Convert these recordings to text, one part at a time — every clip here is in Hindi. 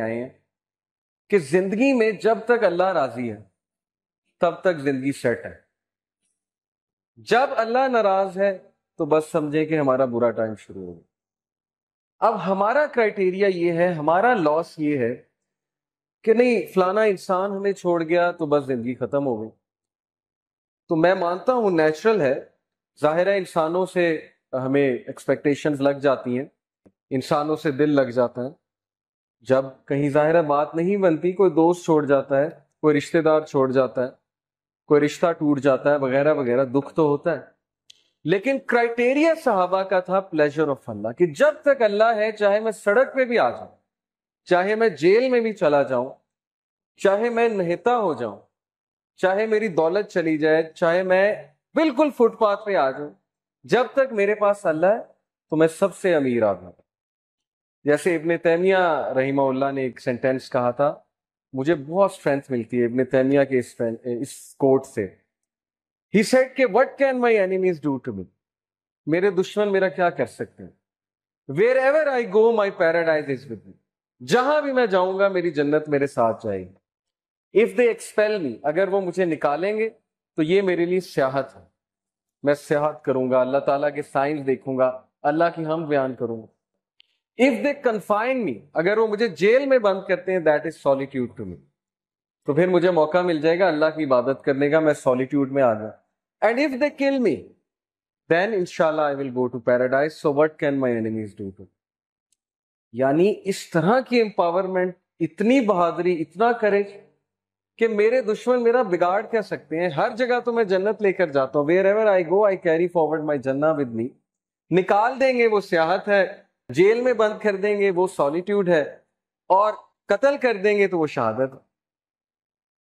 आए हैं कि जिंदगी में जब तक अल्लाह राजी है तब तक जिंदगी सेट है जब अल्लाह नाराज है तो बस समझे कि हमारा बुरा टाइम शुरू हो गया अब हमारा क्राइटेरिया ये है हमारा लॉस ये है कि नहीं फलाना इंसान हमें छोड़ गया तो बस जिंदगी खत्म हो गई तो मैं मानता हूं नेचुरल है ज़ाहिर है इंसानों से हमें एक्सपेक्टेशंस लग जाती हैं इंसानों से दिल लग जाता है जब कहीं ज़ाहिर है बात नहीं बनती कोई दोस्त छोड़ जाता है कोई रिश्तेदार छोड़ जाता है कोई रिश्ता टूट जाता है वगैरह वगैरह दुख तो होता है लेकिन क्राइटेरिया साहबा का था प्लेजर ऑफ अल्लाह कि जब तक अल्लाह है चाहे मैं सड़क पे भी आ जाऊं चाहे मैं जेल में भी चला जाऊं चाहे मैं नहता हो जाऊं चाहे मेरी दौलत चली जाए चाहे मैं बिल्कुल फुटपाथ पे आ जाऊं जब तक मेरे पास अल्लाह है तो मैं सबसे अमीर आदमी जैसे इबन तैमिया रहीमा ने एक सेंटेंस कहा था मुझे बहुत स्ट्रेंथ मिलती है इबन तैमिया के इस, इस कोट से ही सेट के what can my enemies do to me मेरे दुश्मन मेरा क्या कर सकते हैं wherever I go my paradise is with me जहां भी मैं जाऊंगा मेरी जन्नत मेरे साथ जाएगी इफ दे एक्सपेल मी अगर वो मुझे निकालेंगे तो ये मेरे लिए सियाहत है मैं सियाहत करूंगा अल्लाह ताला के साइंस देखूंगा अल्लाह की हम बयान करूंगा इफ दे कन्फाइन मी अगर वो मुझे जेल में बंद करते हैं that is solitude to me तो फिर मुझे मौका मिल जाएगा अल्लाह की इबादत करने का मैं सॉलिट्यूड में आ गया and if they kill me then इनशाला I will go to paradise so what can my enemies do to यानी इस तरह की एम्पावरमेंट इतनी बहादुरी इतना करेज कि मेरे दुश्मन मेरा बिगाड़ कह सकते हैं हर जगह तो मैं जन्नत लेकर जाता हूँ wherever I go I carry forward my जन्ना विद मी निकाल देंगे वो सियाहत है जेल में बंद कर देंगे वो सॉलिट्यूड है और कत्ल कर देंगे तो वो शहादत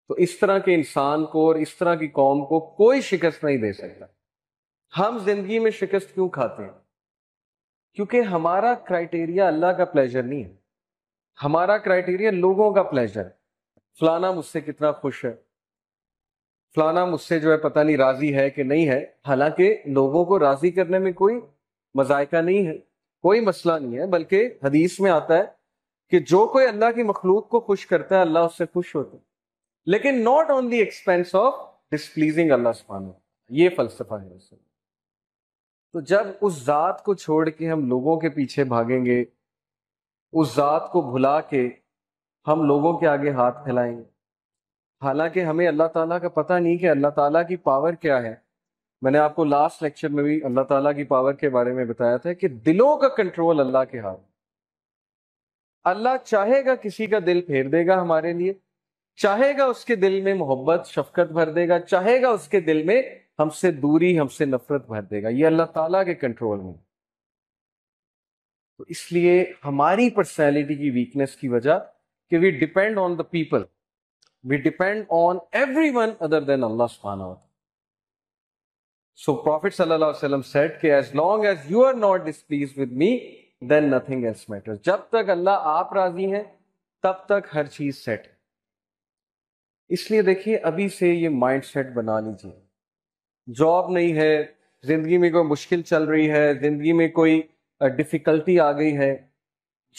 तो इस तरह के इंसान को और इस तरह की कौम को कोई शिकस्त नहीं दे सकता हम जिंदगी में शिकस्त क्यों खाते हैं क्योंकि हमारा क्राइटेरिया अल्लाह का प्लेजर नहीं है हमारा क्राइटेरिया लोगों का प्लेजर है फलाना मुझसे कितना खुश है फलाना मुझसे जो है पता नहीं राजी है कि नहीं है हालांकि लोगों को राजी करने में कोई मजायका नहीं है कोई मसला नहीं है बल्कि हदीस में आता है कि जो कोई अल्लाह की मखलूक को खुश करता है अल्लाह उससे खुश होता है लेकिन not on the expense of displeasing Allah सुबहान ये फलसफा है उसे तो जब उस जात को छोड़ के हम लोगों के पीछे भागेंगे उस जात को भुला के हम लोगों के आगे हाथ फैलाएंगे हालांकि हमें अल्लाह ताला का पता नहीं कि अल्लाह ताला की पावर क्या है मैंने आपको लास्ट लेक्चर में भी अल्लाह ताला की पावर के बारे में बताया था कि दिलों का कंट्रोल अल्लाह के हाथ अल्लाह चाहेगा किसी का दिल फेर देगा हमारे लिए चाहेगा उसके दिल में मोहब्बत शफकत भर देगा चाहेगा उसके दिल में हमसे दूरी हमसे नफरत भर देगा ये अल्लाह ताला के कंट्रोल में तो इसलिए हमारी पर्सनैलिटी की वीकनेस की वजह कि we depend on the people we depend on every one other than Allah सुबहाना So Prophet ﷺ said कि as long as you are not displeased with me, then nothing else matters. जब तक अल्लाह आप राजी हैं तब तक हर चीज सेट है इसलिए देखिए अभी से ये माइंड सेट बना लीजिए जॉब नहीं है जिंदगी में कोई मुश्किल चल रही है जिंदगी में कोई डिफिकल्टी आ गई है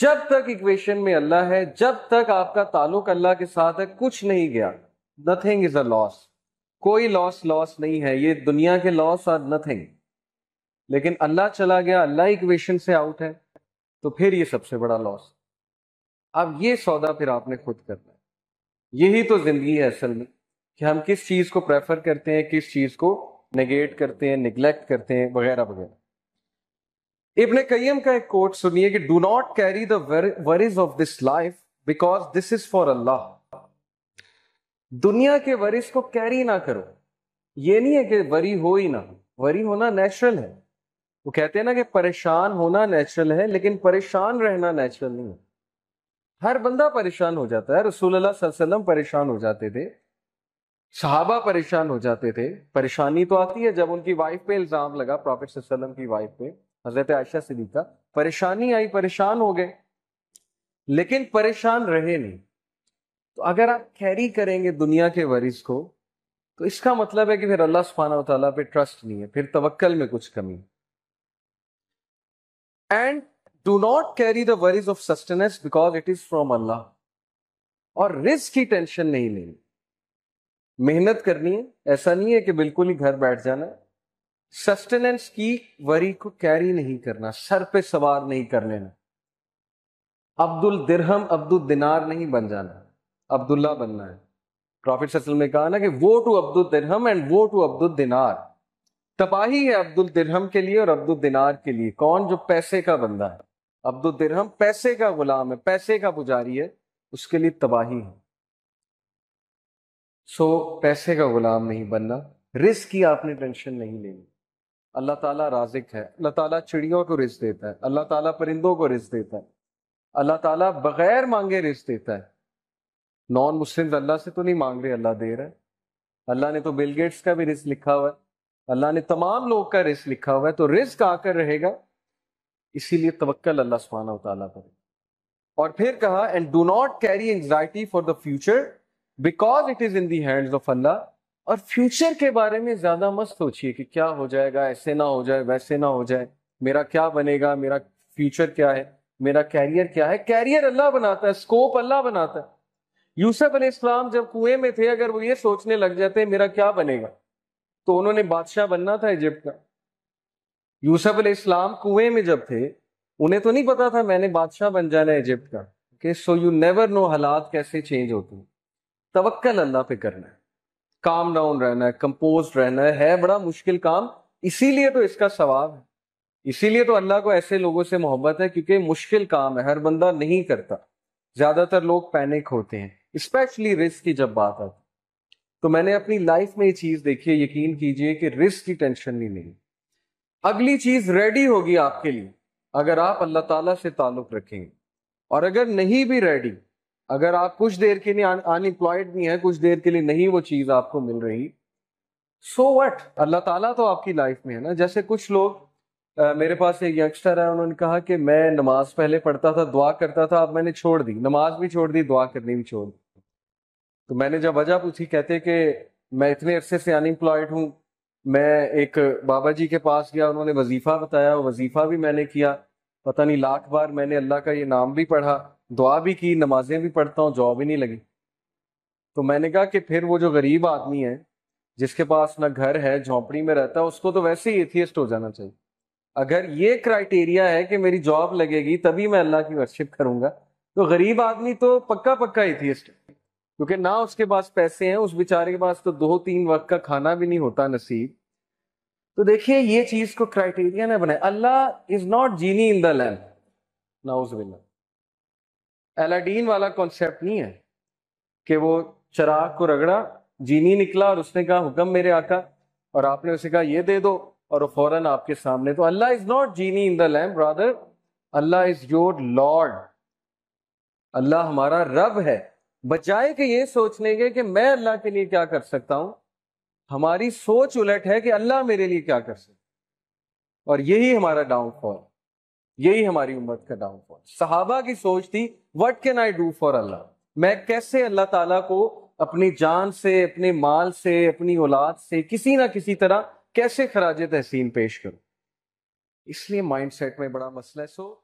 जब तक इक्वेशन में अल्लाह है जब तक आपका ताल्लुक अल्लाह के साथ है कुछ नहीं गया नथिंग इज अ लॉस कोई लॉस लॉस नहीं है ये दुनिया के लॉस आर नथिंग लेकिन अल्लाह चला गया अल्लाह इक्वेशन से आउट है तो फिर ये सबसे बड़ा लॉस अब ये सौदा फिर आपने खुद करना है यही तो जिंदगी है असल में कि हम किस चीज को प्रेफर करते हैं किस चीज को नेगेट करते हैं निग्लेक्ट करते हैं वगैरह वगैरह इब्ने कईम का एक कोट सुनिए कि do not carry the worries of this life because this is for Allah दुनिया के वरिस को कैरी ना करो ये नहीं है कि वरी हो ही ना वरी होना नेचुरल है वो कहते हैं ना कि परेशान होना नेचुरल है लेकिन परेशान रहना नेचुरल नहीं है हर बंदा परेशान हो जाता है रसूल वसल्लम परेशान हो जाते थे सहाबा परेशान हो जाते थे परेशानी तो आती है जब उनकी वाइफ पे इल्ज़ाम लगा प्रॉफिट वसल्लम की वाइफ पे हजरत आयशा सिद्दीका परेशानी आई परेशान हो गए लेकिन परेशान रहे नहीं तो अगर आप कैरी करेंगे दुनिया के वरीज को तो इसका मतलब है कि फिर अल्लाह सुबहाना तला पे ट्रस्ट नहीं है फिर तवक्ल में कुछ कमी and do not carry the worries of sustenance because it is from Allah और रिस्क की टेंशन नहीं लेनी मेहनत करनी है ऐसा नहीं है कि बिल्कुल ही घर बैठ जाना है सस्टेनेंस की वरी को कैरी नहीं करना सर पे सवार नहीं कर लेना अब्दुल दिरहम अब्दुल दिनार नहीं बन जाना अब्दुल्ला बनना है प्रॉफिट ससल ने कहा ना कि वो टू अब्दुल दिरहम एंड वो टू अब्दुल दिनार तबाही है अब्दुल दिरहम के लिए और अब्दुल दिनार के लिए कौन जो पैसे का बंदा है अब्दुल दिरहम पैसे का गुलाम है पैसे का पुजारी है उसके लिए तबाही है सो पैसे का गुलाम नहीं बनना रिस्क की आपने टेंशन नहीं लेनी अल्लाह ताला राजिक है अल्लाह ताला चिड़ियों को रिस्क देता है अल्लाह ताला परिंदों को रिस्क देता है अल्लाह ताला बगैर मांगे रिस्क देता है नॉन मुस्लिम अल्लाह से तो नहीं मांग रहे अल्लाह दे रहा है अल्लाह ने तो बिल गेट्स का भी रिस्क लिखा हुआ है अल्लाह ने तमाम लोग का रिस्क लिखा हुआ है तो रिस्क आकर रहेगा इसीलिए तवक्कल अल्लाह सुबहाना तला पर और फिर कहा and do not carry anxiety for the future because it is in the hands of Allah और फ्यूचर के बारे में ज्यादा मत सोचिए कि क्या हो जाएगा ऐसे ना हो जाए वैसे ना हो जाए मेरा क्या बनेगा मेरा फ्यूचर क्या है मेरा कैरियर क्या है कैरियर अल्लाह बनाता है स्कोप अल्लाह बनाता है यूसुफ अलैहिस्सलाम जब कुएं में थे अगर वो ये सोचने लग जाते मेरा क्या बनेगा तो उन्होंने बादशाह बनना था इजिप्ट का यूसुफ अलैहिस्सलाम कुएं में जब थे उन्हें तो नहीं पता था मैंने बादशाह बन जाना है इजिप्ट का okay so you never know हालात कैसे चेंज होते हैं तवक्कल अल्लाह पे करना है काम डाउन रहना है कंपोज रहना है, है बड़ा मुश्किल काम इसीलिए तो इसका सवाब है इसीलिए तो अल्लाह को ऐसे लोगों से मोहब्बत है क्योंकि मुश्किल काम है हर बंदा नहीं करता ज्यादातर लोग पैनिक होते हैं स्पेशली रिस्क की जब बात आती तो मैंने अपनी लाइफ में ये चीज देखी है यकीन कीजिए कि रिस्क की टेंशन नहीं मिली अगली चीज रेडी होगी आपके लिए अगर आप अल्लाह ताला से ताल्लुक रखेंगे और अगर नहीं भी रेडी अगर आप कुछ देर के लिए अनएम्प्लॉयड भी हैं कुछ देर के लिए नहीं वो चीज आपको मिल रही सो so वट अल्लाह ताला तो आपकी लाइफ में है ना जैसे कुछ लोग आ, मेरे पास एक यंगस्टर है उन्होंने कहा कि मैं नमाज पहले पढ़ता था दुआ करता था अब मैंने छोड़ दी नमाज भी छोड़ दी दुआ करनी भी छोड़ दी तो मैंने जब वजह पूछी कहते कि मैं इतने अरसे से अनएम्प्लॉयड हूँ मैं एक बाबा जी के पास गया उन्होंने वजीफ़ा बताया वजीफ़ा भी मैंने किया पता नहीं लाख बार मैंने अल्लाह का ये नाम भी पढ़ा दुआ भी की नमाजें भी पढ़ता हूँ जॉब ही नहीं लगी तो मैंने कहा कि फिर वो जो गरीब आदमी है जिसके पास ना घर है झोंपड़ी में रहता है उसको तो वैसे ही एथियस्ट हो जाना चाहिए अगर ये क्राइटेरिया है कि मेरी जॉब लगेगी तभी मैं अल्लाह की वर्शिप करूंगा तो गरीब आदमी तो पक्का पक्का एथियस्ट है क्योंकि ना उसके पास पैसे हैं उस बेचारे के पास तो दो तीन वक्त का खाना भी नहीं होता नसीब तो देखिए ये चीज को क्राइटेरिया ने बनाया Allah is not genie in the lamp नाउज एलाडीन वाला कॉन्सेप्ट नहीं है कि वो चराग को रगड़ा जीनी निकला और उसने कहा हुक्म मेरे आका और आपने उसे कहा ये दे दो और फौरन आपके सामने तो Allah is not genie in the lamp brother Allah is your lord Allah हमारा रब है बजाय कि ये सोचने के कि मैं अल्लाह के लिए क्या कर सकता हूं हमारी सोच उलट है कि अल्लाह मेरे लिए क्या कर सकता और यही हमारा डाउनफॉल यही हमारी उम्मत का डाउनफॉल सहाबा की सोच थी what can I do for Allah मैं कैसे अल्लाह ताला को अपनी जान से अपने माल से अपनी औलाद से किसी ना किसी तरह कैसे खराज तहसीन पेश करूं इसलिए माइंडसेट में बड़ा मसला है सो